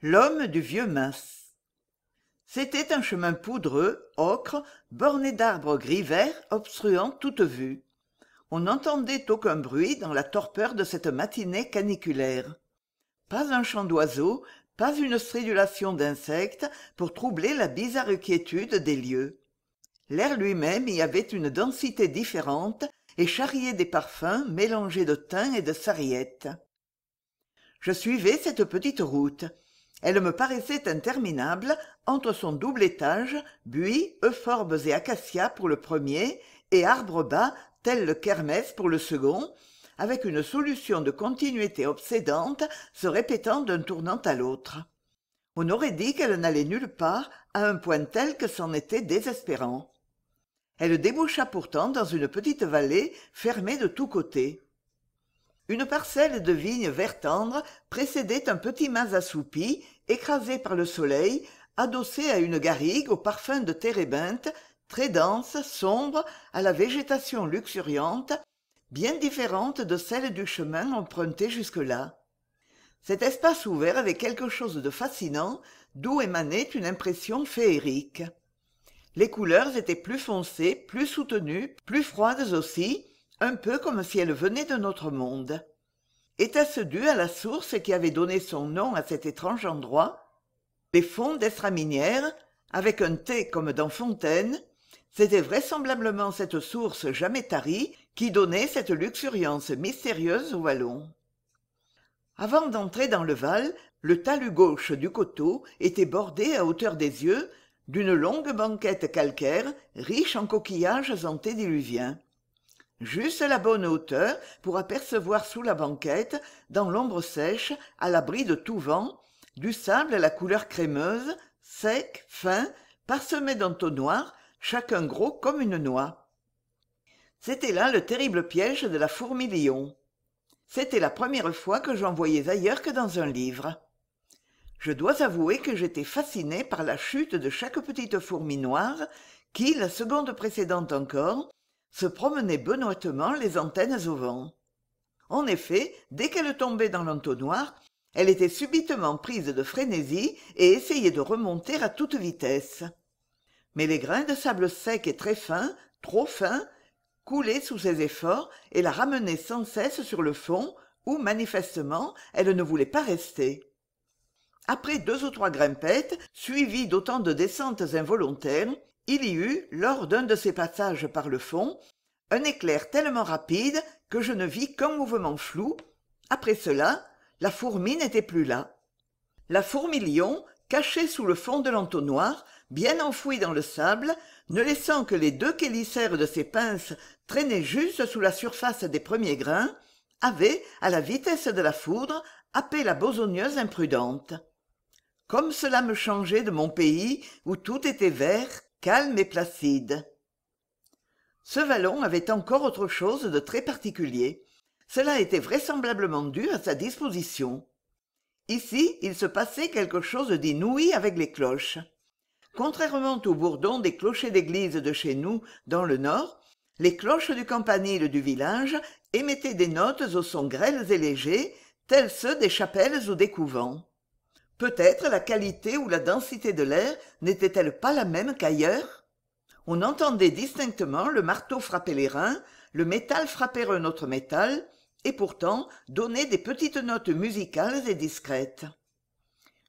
l'homme du vieux mas c'était un chemin poudreux ocre borné d'arbres gris vert obstruant toute vue on n'entendait aucun bruit dans la torpeur de cette matinée caniculaire pas un chant d'oiseau pas une stridulation d'insectes pour troubler la bizarre quiétude des lieux l'air lui-même y avait une densité différente et charriait des parfums mélangés de thym et de sarriette je suivais cette petite route elle me paraissait interminable entre son double étage buis euphorbes et acacias pour le premier et arbres bas tel le kermès pour le second avec une solution de continuité obsédante se répétant d'un tournant à l'autre on aurait dit qu'elle n'allait nulle part à un point tel que c'en était désespérant elle déboucha pourtant dans une petite vallée fermée de tous côtés une parcelle de vignes vert tendre précédait un petit mas assoupi écrasé par le soleil adossé à une garrigue au parfum de térébinthe très dense sombre à la végétation luxuriante bien différente de celle du chemin emprunté jusque-là cet espace ouvert avait quelque chose de fascinant d'où émanait une impression féerique les couleurs étaient plus foncées plus soutenues plus froides aussi un peu comme si elle venait de notre monde était-ce dû à la source qui avait donné son nom à cet étrange endroit les fonds d'estraminière avec un thé comme dans fontaine c'était vraisemblablement cette source jamais tarie qui donnait cette luxuriance mystérieuse au Wallon. avant d'entrer dans le val le talus gauche du coteau était bordé à hauteur des yeux d'une longue banquette calcaire riche en coquillages antédiluviens juste la bonne hauteur pour apercevoir sous la banquette dans l'ombre sèche à l'abri de tout vent du sable à la couleur crémeuse sec fin parsemé d'entonnoirs chacun gros comme une noix c'était là le terrible piège de la fourmi c'était la première fois que j'en voyais ailleurs que dans un livre je dois avouer que j'étais fasciné par la chute de chaque petite fourmi noire qui la seconde précédente encore se promenaient benoîtement les antennes au vent en effet dès qu'elle tombait dans l'entonnoir elle était subitement prise de frénésie et essayait de remonter à toute vitesse mais les grains de sable sec et très fins trop fins coulaient sous ses efforts et la ramenaient sans cesse sur le fond où manifestement elle ne voulait pas rester après deux ou trois grimpettes suivies d'autant de descentes involontaires il y eut lors d'un de ces passages par le fond un éclair tellement rapide que je ne vis qu'un mouvement flou après cela la fourmi n'était plus là la fourmilion, cachée sous le fond de l'entonnoir bien enfouie dans le sable ne laissant que les deux qu'hélicères de ses pinces traîner juste sous la surface des premiers grains avait à la vitesse de la foudre happé la bosogneuse imprudente comme cela me changeait de mon pays où tout était vert calme et placide ce vallon avait encore autre chose de très particulier cela était vraisemblablement dû à sa disposition ici il se passait quelque chose d'inouï avec les cloches contrairement au bourdon des clochers d'église de chez nous dans le nord les cloches du campanile du village émettaient des notes aux sons grêles et légers tels ceux des chapelles ou des couvents peut-être la qualité ou la densité de l'air n'était-elle pas la même qu'ailleurs on entendait distinctement le marteau frapper les reins, le métal frapper un autre métal et pourtant donner des petites notes musicales et discrètes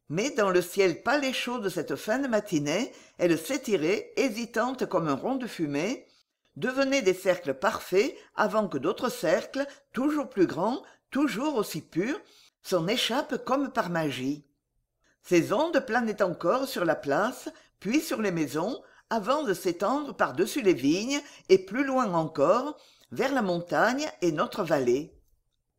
mais dans le ciel pâle et chaud de cette fin de matinée elle s'étirait, hésitante comme un rond de fumée devenait des cercles parfaits avant que d'autres cercles toujours plus grands toujours aussi purs s'en échappent comme par magie ces ondes planaient encore sur la place puis sur les maisons avant de s'étendre par-dessus les vignes et plus loin encore vers la montagne et notre vallée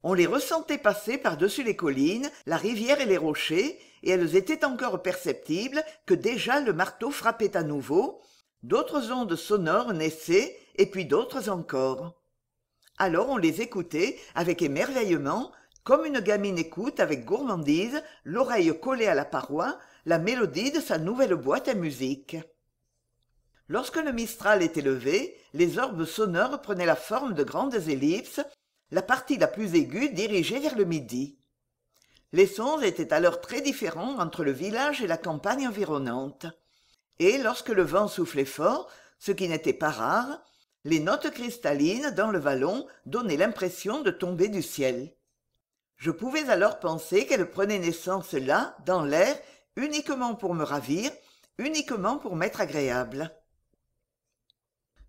on les ressentait passer par-dessus les collines la rivière et les rochers et elles étaient encore perceptibles que déjà le marteau frappait à nouveau d'autres ondes sonores naissaient et puis d'autres encore alors on les écoutait avec émerveillement comme une gamine écoute avec gourmandise l'oreille collée à la paroi la mélodie de sa nouvelle boîte à musique lorsque le mistral était levé les orbes sonores prenaient la forme de grandes ellipses la partie la plus aiguë dirigée vers le midi les sons étaient alors très différents entre le village et la campagne environnante et lorsque le vent soufflait fort ce qui n'était pas rare les notes cristallines dans le vallon donnaient l'impression de tomber du ciel je pouvais alors penser qu'elle prenait naissance là dans l'air uniquement pour me ravir uniquement pour m'être agréable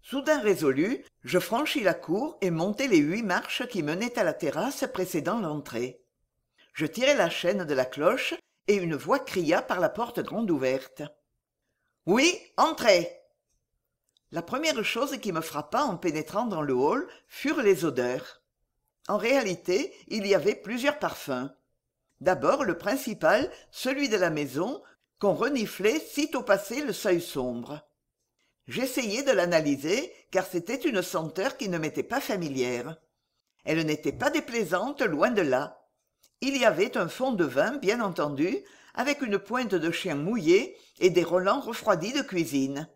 soudain résolu je franchis la cour et montai les huit marches qui menaient à la terrasse précédant l'entrée je tirai la chaîne de la cloche et une voix cria par la porte grande ouverte oui entrez la première chose qui me frappa en pénétrant dans le hall furent les odeurs en réalité il y avait plusieurs parfums d'abord le principal celui de la maison qu'on reniflait sitôt passé le seuil sombre j'essayai de l'analyser car c'était une senteur qui ne m'était pas familière elle n'était pas déplaisante loin de là il y avait un fond de vin bien entendu avec une pointe de chien mouillé et des relents refroidis de cuisine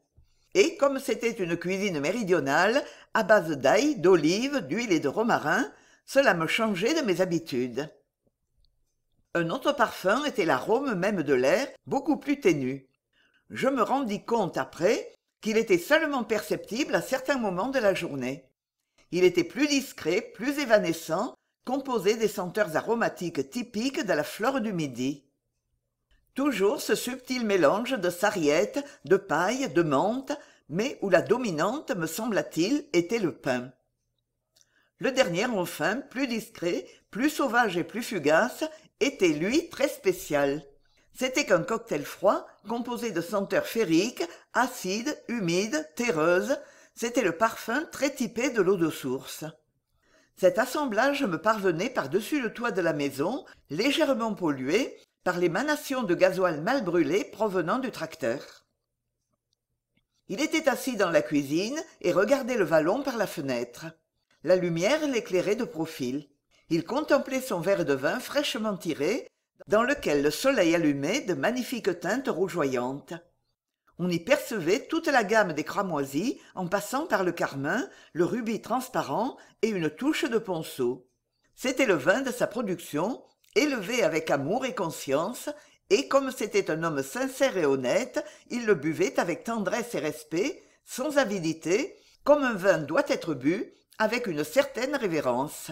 et comme c'était une cuisine méridionale à base d'ail d'olive, d'huile et de romarin cela me changeait de mes habitudes un autre parfum était l'arôme même de l'air beaucoup plus ténu je me rendis compte après qu'il était seulement perceptible à certains moments de la journée il était plus discret plus évanescent composé des senteurs aromatiques typiques de la flore du midi toujours ce subtil mélange de sarriette de paille de menthe mais où la dominante me sembla-t-il était le pain le dernier enfin plus discret plus sauvage et plus fugace était lui très spécial c'était qu'un cocktail froid composé de senteurs fériques, acides humides terreuses c'était le parfum très typé de l'eau de source cet assemblage me parvenait par-dessus le toit de la maison légèrement pollué par l'émanation de gasoil mal brûlé provenant du tracteur il était assis dans la cuisine et regardait le vallon par la fenêtre la lumière l'éclairait de profil il contemplait son verre de vin fraîchement tiré dans lequel le soleil allumait de magnifiques teintes rougeoyantes on y percevait toute la gamme des cramoisies en passant par le carmin le rubis transparent et une touche de ponceau c'était le vin de sa production élevé avec amour et conscience et comme c'était un homme sincère et honnête il le buvait avec tendresse et respect sans avidité comme un vin doit être bu avec une certaine révérence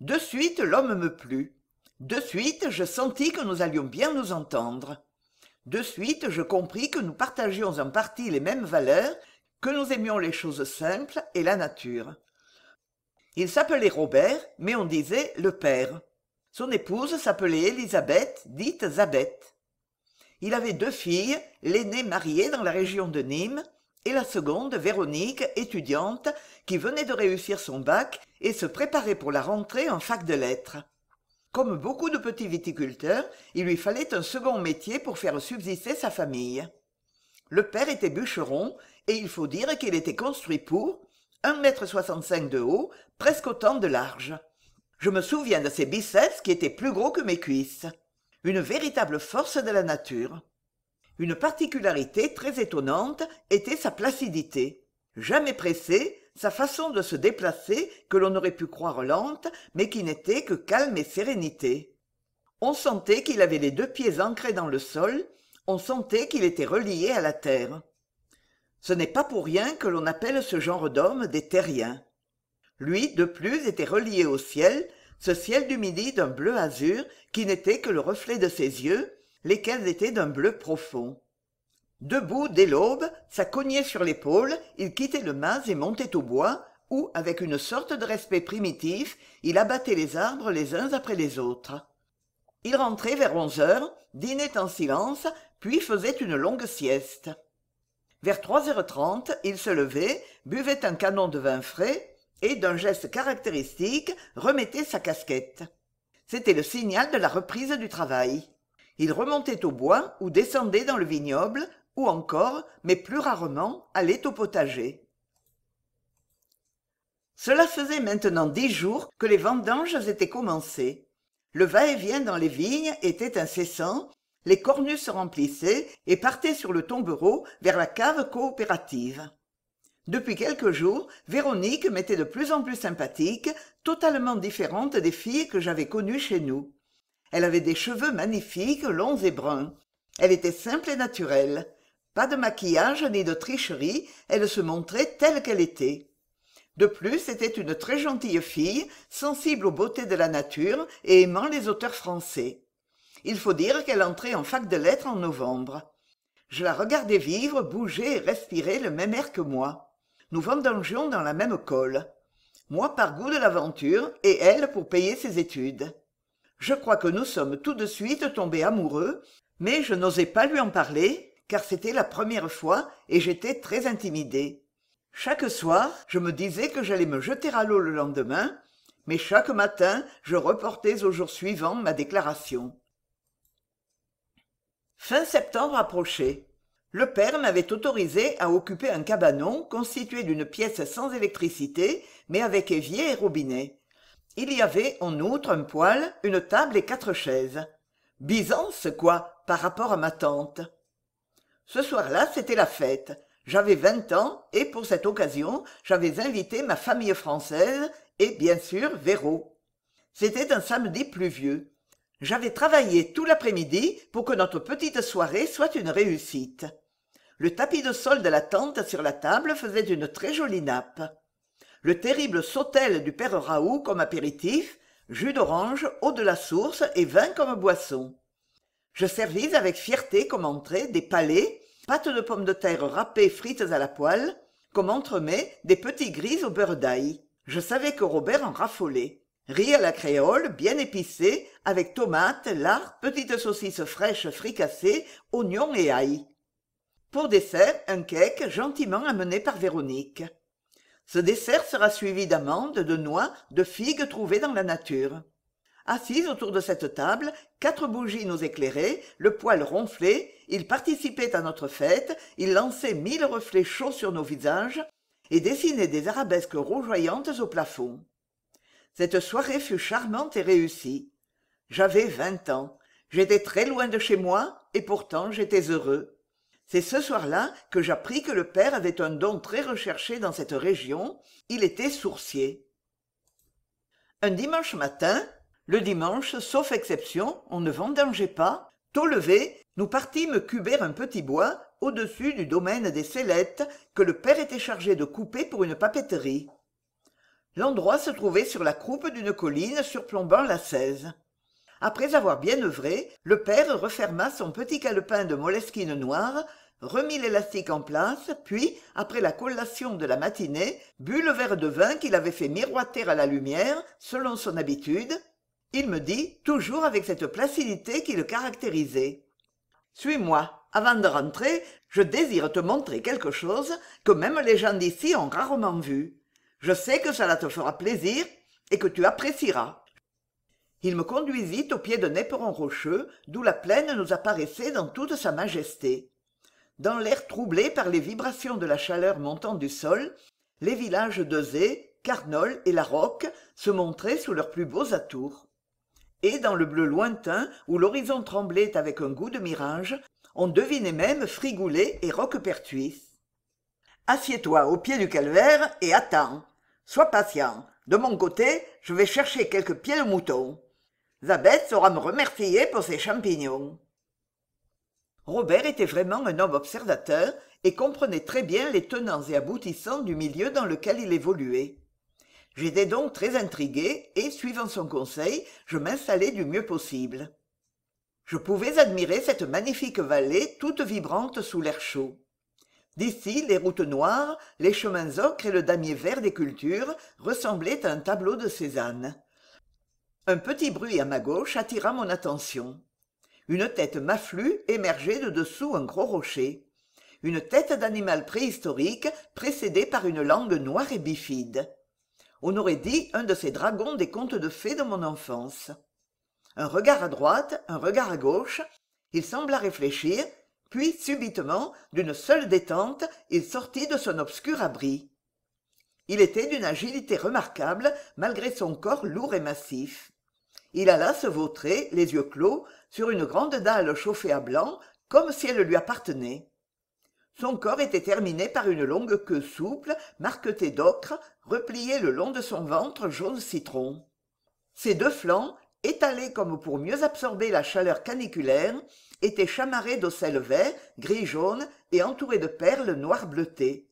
de suite l'homme me plut de suite je sentis que nous allions bien nous entendre de suite je compris que nous partagions en partie les mêmes valeurs que nous aimions les choses simples et la nature il s'appelait robert mais on disait le père son épouse s'appelait Élisabeth, dite Zabeth. il avait deux filles l'aînée mariée dans la région de nîmes la seconde véronique étudiante qui venait de réussir son bac et se préparait pour la rentrée en fac de lettres comme beaucoup de petits viticulteurs il lui fallait un second métier pour faire subsister sa famille le père était bûcheron et il faut dire qu'il était construit pour un mètre soixante-cinq de haut presque autant de large je me souviens de ses biceps qui étaient plus gros que mes cuisses une véritable force de la nature une particularité très étonnante était sa placidité jamais pressée sa façon de se déplacer que l'on aurait pu croire lente mais qui n'était que calme et sérénité on sentait qu'il avait les deux pieds ancrés dans le sol on sentait qu'il était relié à la terre ce n'est pas pour rien que l'on appelle ce genre d'homme des terriens lui de plus était relié au ciel ce ciel du midi d'un bleu azur qui n'était que le reflet de ses yeux lesquels étaient d'un bleu profond debout dès l'aube sa cognait sur l'épaule il quittait le mas et montait au bois où avec une sorte de respect primitif il abattait les arbres les uns après les autres il rentrait vers onze heures dînait en silence puis faisait une longue sieste vers trois heures trente il se levait buvait un canon de vin frais et d'un geste caractéristique remettait sa casquette c'était le signal de la reprise du travail il remontait au bois ou descendait dans le vignoble ou encore mais plus rarement allait au potager cela faisait maintenant dix jours que les vendanges étaient commencées le va-et-vient dans les vignes était incessant les cornues se remplissaient et partaient sur le tombereau vers la cave coopérative depuis quelques jours véronique m'était de plus en plus sympathique totalement différente des filles que j'avais connues chez nous elle avait des cheveux magnifiques longs et bruns elle était simple et naturelle pas de maquillage ni de tricherie elle se montrait telle qu'elle était de plus c'était une très gentille fille sensible aux beautés de la nature et aimant les auteurs français il faut dire qu'elle entrait en fac de lettres en novembre je la regardais vivre bouger et respirer le même air que moi nous vendangions dans la même colle moi par goût de l'aventure et elle pour payer ses études je crois que nous sommes tout de suite tombés amoureux mais je n'osais pas lui en parler car c'était la première fois et j'étais très intimidée chaque soir je me disais que j'allais me jeter à l'eau le lendemain mais chaque matin je reportais au jour suivant ma déclaration fin septembre approché. le père m'avait autorisé à occuper un cabanon constitué d'une pièce sans électricité mais avec évier et robinet il y avait en outre un poêle une table et quatre chaises byzance quoi par rapport à ma tante ce soir-là c'était la fête j'avais vingt ans et pour cette occasion j'avais invité ma famille française et bien sûr véro c'était un samedi pluvieux j'avais travaillé tout l'après-midi pour que notre petite soirée soit une réussite le tapis de sol de la tente sur la table faisait une très jolie nappe le terrible sautel du père raoult comme apéritif jus d'orange eau de la source et vin comme boisson je servis avec fierté comme entrée des palais pâtes de pommes de terre râpées frites à la poêle comme entremets des petits gris au beurre d'ail je savais que robert en raffolait riz à la créole bien épicé avec tomates lard petites saucisses fraîches fricassées oignons et ail pour dessert un cake gentiment amené par véronique ce dessert sera suivi d'amandes de noix de figues trouvées dans la nature assis autour de cette table quatre bougies nous éclairaient le poêle ronflait il participait à notre fête il lançait mille reflets chauds sur nos visages et dessinait des arabesques rougeoyantes au plafond cette soirée fut charmante et réussie j'avais vingt ans j'étais très loin de chez moi et pourtant j'étais heureux c'est ce soir-là que j'appris que le père avait un don très recherché dans cette région il était sourcier un dimanche matin le dimanche sauf exception on ne vendangeait pas tôt levé nous partîmes cuber un petit bois au-dessus du domaine des sellettes que le père était chargé de couper pour une papeterie l'endroit se trouvait sur la croupe d'une colline surplombant la cèze après avoir bien œuvré le père referma son petit calepin de moleskine noire remit l'élastique en place puis après la collation de la matinée but le verre de vin qu'il avait fait miroiter à la lumière selon son habitude il me dit toujours avec cette placidité qui le caractérisait suis-moi avant de rentrer je désire te montrer quelque chose que même les gens d'ici ont rarement vu je sais que cela te fera plaisir et que tu apprécieras il me conduisit au pied d'un éperon rocheux d'où la plaine nous apparaissait dans toute sa majesté dans l'air troublé par les vibrations de la chaleur montant du sol les villages d'euzée carnol et la roque se montraient sous leurs plus beaux atours et dans le bleu lointain où l'horizon tremblait avec un goût de mirage on devinait même frigoulet et roquepertuis assieds-toi au pied du calvaire et attends sois patient de mon côté je vais chercher quelques pieds de mouton « Zabeth saura me remercier pour ses champignons robert était vraiment un homme observateur et comprenait très bien les tenants et aboutissants du milieu dans lequel il évoluait j'étais donc très intrigué et suivant son conseil je m'installai du mieux possible je pouvais admirer cette magnifique vallée toute vibrante sous l'air chaud D'ici, les routes noires, les chemins ocres et le damier vert des cultures ressemblaient à un tableau de Cézanne un petit bruit à ma gauche attira mon attention une tête maflue émergeait de dessous un gros rocher une tête d'animal préhistorique précédée par une langue noire et bifide on aurait dit un de ces dragons des contes de fées de mon enfance un regard à droite un regard à gauche il sembla réfléchir puis subitement d'une seule détente il sortit de son obscur abri il était d'une agilité remarquable malgré son corps lourd et massif il alla se vautrer les yeux clos sur une grande dalle chauffée à blanc comme si elle lui appartenait son corps était terminé par une longue queue souple marquetée d'ocre repliée le long de son ventre jaune citron ses deux flancs étalés comme pour mieux absorber la chaleur caniculaire étaient chamarrés d'ocelles verts, gris jaune et entourés de perles noires bleutées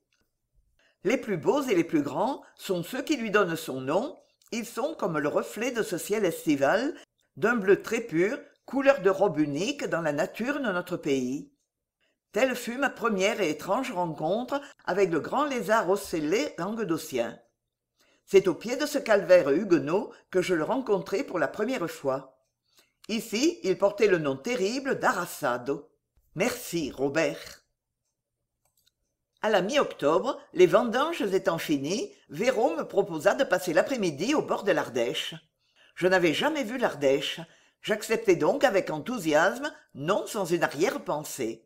les plus beaux et les plus grands sont ceux qui lui donnent son nom ils sont comme le reflet de ce ciel estival d'un bleu très pur couleur de robe unique dans la nature de notre pays telle fut ma première et étrange rencontre avec le grand lézard ocellé languedocien c'est au pied de ce calvaire huguenot que je le rencontrai pour la première fois ici il portait le nom terrible d'Arasado. merci robert à la mi-octobre les vendanges étant finies véro me proposa de passer l'après-midi au bord de l'ardèche je n'avais jamais vu l'ardèche j'acceptai donc avec enthousiasme non sans une arrière-pensée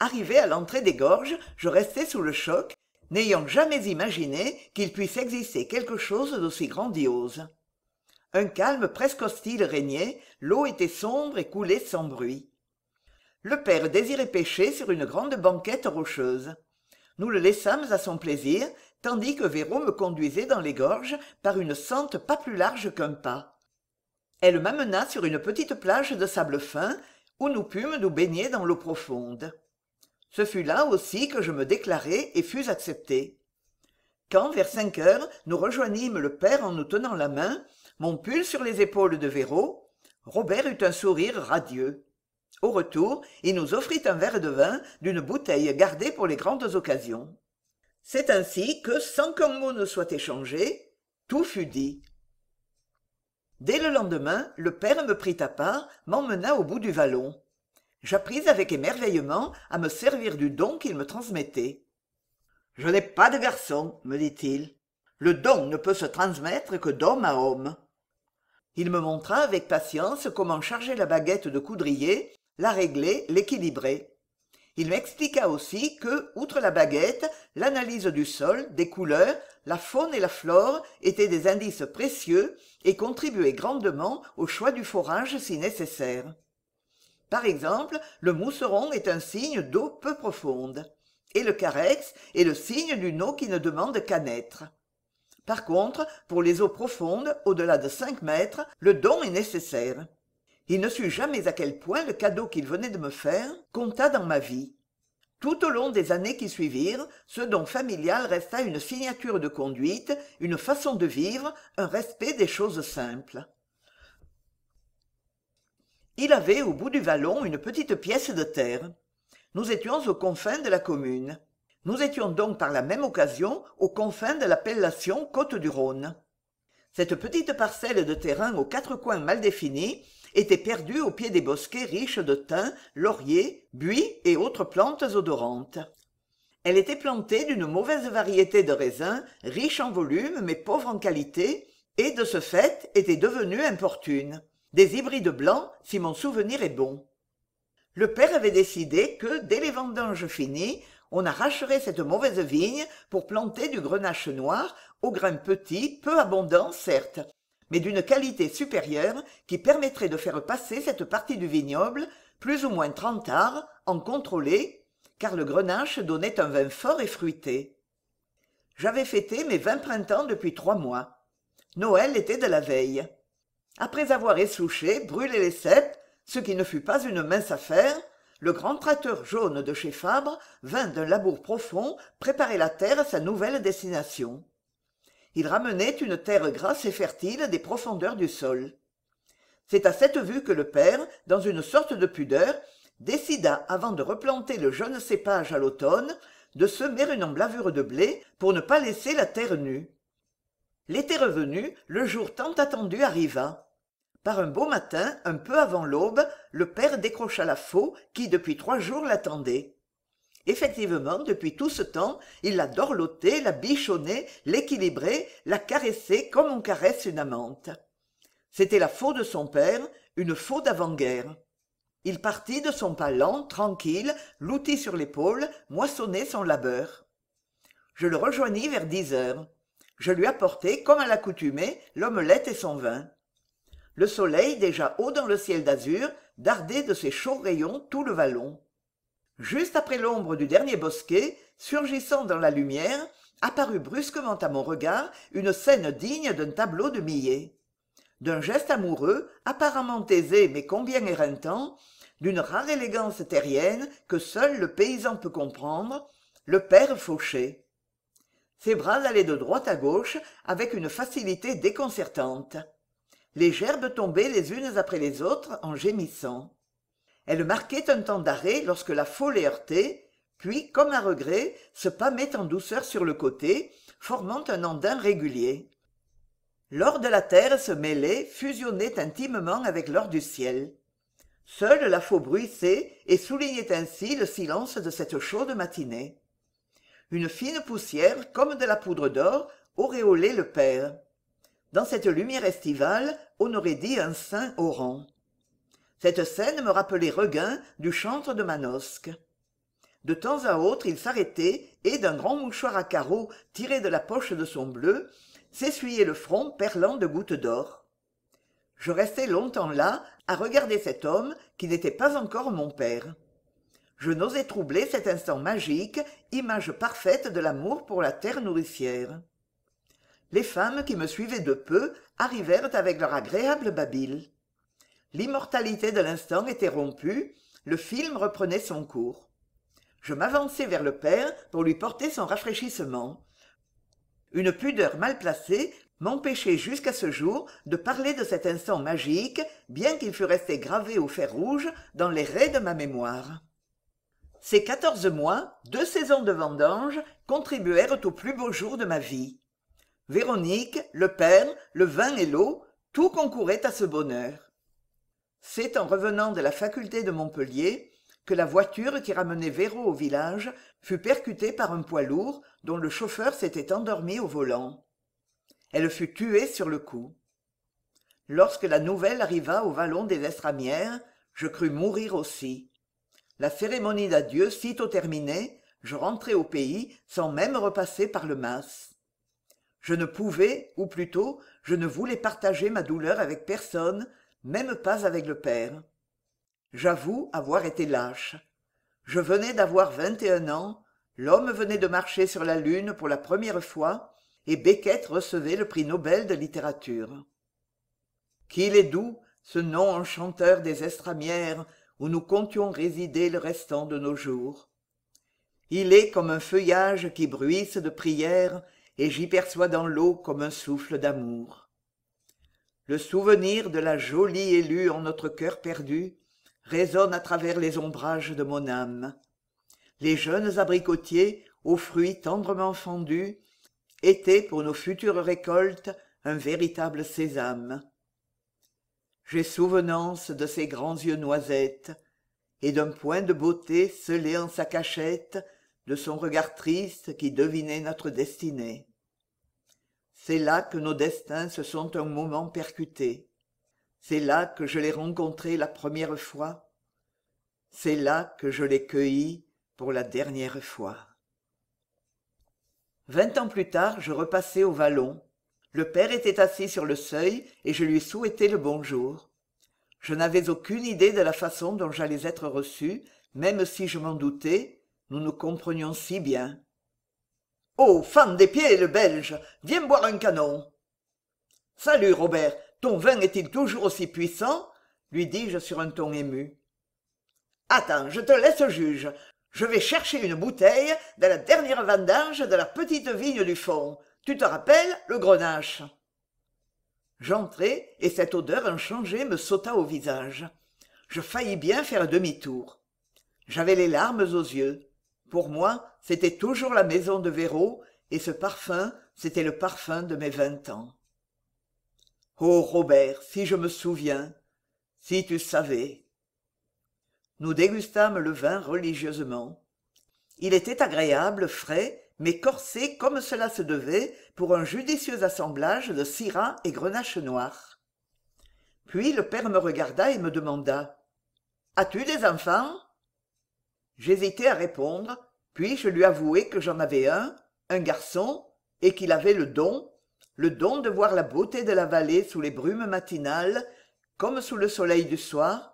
arrivé à l'entrée des gorges je restai sous le choc n'ayant jamais imaginé qu'il puisse exister quelque chose d'aussi grandiose un calme presque hostile régnait l'eau était sombre et coulait sans bruit le père désirait pêcher sur une grande banquette rocheuse nous le laissâmes à son plaisir tandis que véro me conduisait dans les gorges par une sente pas plus large qu'un pas elle m'amena sur une petite plage de sable fin où nous pûmes nous baigner dans l'eau profonde ce fut là aussi que je me déclarai et fus accepté quand vers cinq heures nous rejoignîmes le père en nous tenant la main mon pull sur les épaules de véro robert eut un sourire radieux au retour il nous offrit un verre de vin d'une bouteille gardée pour les grandes occasions c'est ainsi que sans qu'un mot ne soit échangé tout fut dit dès le lendemain le père me prit à part m'emmena au bout du vallon j'appris avec émerveillement à me servir du don qu'il me transmettait je n'ai pas de garçon me dit-il le don ne peut se transmettre que d'homme à homme il me montra avec patience comment charger la baguette de coudrier la régler l'équilibrer il m'expliqua aussi que outre la baguette l'analyse du sol des couleurs la faune et la flore étaient des indices précieux et contribuaient grandement au choix du forage si nécessaire par exemple le mousseron est un signe d'eau peu profonde et le carex est le signe d'une eau qui ne demande qu'à naître par contre pour les eaux profondes au-delà de cinq mètres le don est nécessaire il ne sut jamais à quel point le cadeau qu'il venait de me faire compta dans ma vie tout au long des années qui suivirent ce don familial resta une signature de conduite une façon de vivre un respect des choses simples il avait au bout du vallon une petite pièce de terre nous étions aux confins de la commune nous étions donc par la même occasion aux confins de l'appellation côte du rhône cette petite parcelle de terrain aux quatre coins mal définis était perdue au pied des bosquets riches de thym lauriers buis et autres plantes odorantes elle était plantée d'une mauvaise variété de raisins riche en volume mais pauvre en qualité et de ce fait était devenue importune des hybrides blancs si mon souvenir est bon le père avait décidé que dès les vendanges finies on arracherait cette mauvaise vigne pour planter du grenache noir aux grains petits peu abondants certes mais d'une qualité supérieure qui permettrait de faire passer cette partie du vignoble plus ou moins trentard en contrôlé car le grenache donnait un vin fort et fruité j'avais fêté mes vingt printemps depuis trois mois noël était de la veille après avoir essouché brûlé les cèpes, ce qui ne fut pas une mince affaire le grand tracteur jaune de chez fabre vint d'un labour profond préparer la terre à sa nouvelle destination il ramenait une terre grasse et fertile des profondeurs du sol c'est à cette vue que le père dans une sorte de pudeur décida avant de replanter le jeune cépage à l'automne de semer une emblavure de blé pour ne pas laisser la terre nue l'été revenu le jour tant attendu arriva par un beau matin un peu avant l'aube le père décrocha la faux qui depuis trois jours l'attendait effectivement depuis tout ce temps il la dorlotait la bichonnait l'équilibrait la caressait comme on caresse une amante c'était la faute de son père une faute d'avant-guerre il partit de son pas lent tranquille l'outil sur l'épaule moissonner son labeur je le rejoignis vers dix heures je lui apportai comme à l'accoutumée l'omelette et son vin le soleil déjà haut dans le ciel d'azur dardait de ses chauds rayons tout le vallon juste après l'ombre du dernier bosquet surgissant dans la lumière apparut brusquement à mon regard une scène digne d'un tableau de millet d'un geste amoureux apparemment aisé mais combien éreintant d'une rare élégance terrienne que seul le paysan peut comprendre le père Fauché. ses bras allaient de droite à gauche avec une facilité déconcertante les gerbes tombaient les unes après les autres en gémissant elle marquait un temps d'arrêt lorsque la folle les heurtait puis comme un regret se pâmait en douceur sur le côté formant un andin régulier l'or de la terre se mêlait fusionnait intimement avec l'or du ciel seule la faux bruissait et soulignait ainsi le silence de cette chaude matinée une fine poussière comme de la poudre d'or auréolait le père dans cette lumière estivale on aurait dit un saint cette scène me rappelait regain du chantre de manosque de temps à autre il s'arrêtait et d'un grand mouchoir à carreaux tiré de la poche de son bleu s'essuyait le front perlant de gouttes d'or je restai longtemps là à regarder cet homme qui n'était pas encore mon père je n'osais troubler cet instant magique image parfaite de l'amour pour la terre nourricière les femmes qui me suivaient de peu arrivèrent avec leur agréable babil l'immortalité de l'instant était rompue le film reprenait son cours je m'avançai vers le père pour lui porter son rafraîchissement une pudeur mal placée m'empêchait jusqu'à ce jour de parler de cet instant magique bien qu'il fût resté gravé au fer rouge dans les raies de ma mémoire ces quatorze mois deux saisons de vendanges contribuèrent au plus beau jour de ma vie véronique le père le vin et l'eau tout concourait à ce bonheur c'est en revenant de la faculté de montpellier que la voiture qui ramenait véro au village fut percutée par un poids lourd dont le chauffeur s'était endormi au volant elle fut tuée sur le coup lorsque la nouvelle arriva au vallon des estramières je crus mourir aussi la cérémonie d'adieu sitôt terminée je rentrai au pays sans même repasser par le mas je ne pouvais ou plutôt je ne voulais partager ma douleur avec personne même pas avec le père j'avoue avoir été lâche je venais d'avoir vingt et un ans l'homme venait de marcher sur la lune pour la première fois et Beckett recevait le prix nobel de littérature qu'il est doux ce nom enchanteur des estramières où nous comptions résider le restant de nos jours il est comme un feuillage qui bruisse de prières et j'y perçois dans l'eau comme un souffle d'amour le souvenir de la jolie élue en notre cœur perdu résonne à travers les ombrages de mon âme les jeunes abricotiers aux fruits tendrement fendus étaient pour nos futures récoltes un véritable sésame j'ai souvenance de ses grands yeux noisettes et d'un point de beauté scellé en sa cachette de son regard triste qui devinait notre destinée c'est là que nos destins se sont un moment percutés c'est là que je l'ai rencontré la première fois c'est là que je l'ai cueilli pour la dernière fois vingt ans plus tard je repassai au vallon le père était assis sur le seuil et je lui souhaitai le bonjour je n'avais aucune idée de la façon dont j'allais être reçu même si je m'en doutais nous nous comprenions si bien oh femme des pieds le belge viens boire un canon salut robert ton vin est-il toujours aussi puissant lui dis-je sur un ton ému attends je te laisse juge je vais chercher une bouteille dans la dernière vendange de la petite vigne du fond tu te rappelles le grenache j'entrai et cette odeur inchangée me sauta au visage je faillis bien faire demi-tour j'avais les larmes aux yeux pour moi c'était toujours la maison de véro et ce parfum c'était le parfum de mes vingt ans oh robert si je me souviens si tu savais nous dégustâmes le vin religieusement il était agréable frais mais corsé comme cela se devait pour un judicieux assemblage de syrah et grenache noire puis le père me regarda et me demanda as-tu des enfants j'hésitai à répondre puis je lui avouai que j'en avais un un garçon et qu'il avait le don le don de voir la beauté de la vallée sous les brumes matinales comme sous le soleil du soir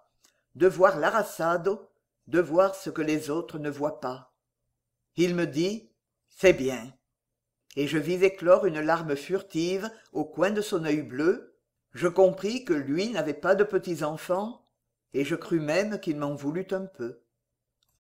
de voir l'arassado, de voir ce que les autres ne voient pas il me dit c'est bien et je vis éclore une larme furtive au coin de son œil bleu je compris que lui n'avait pas de petits enfants et je crus même qu'il m'en voulut un peu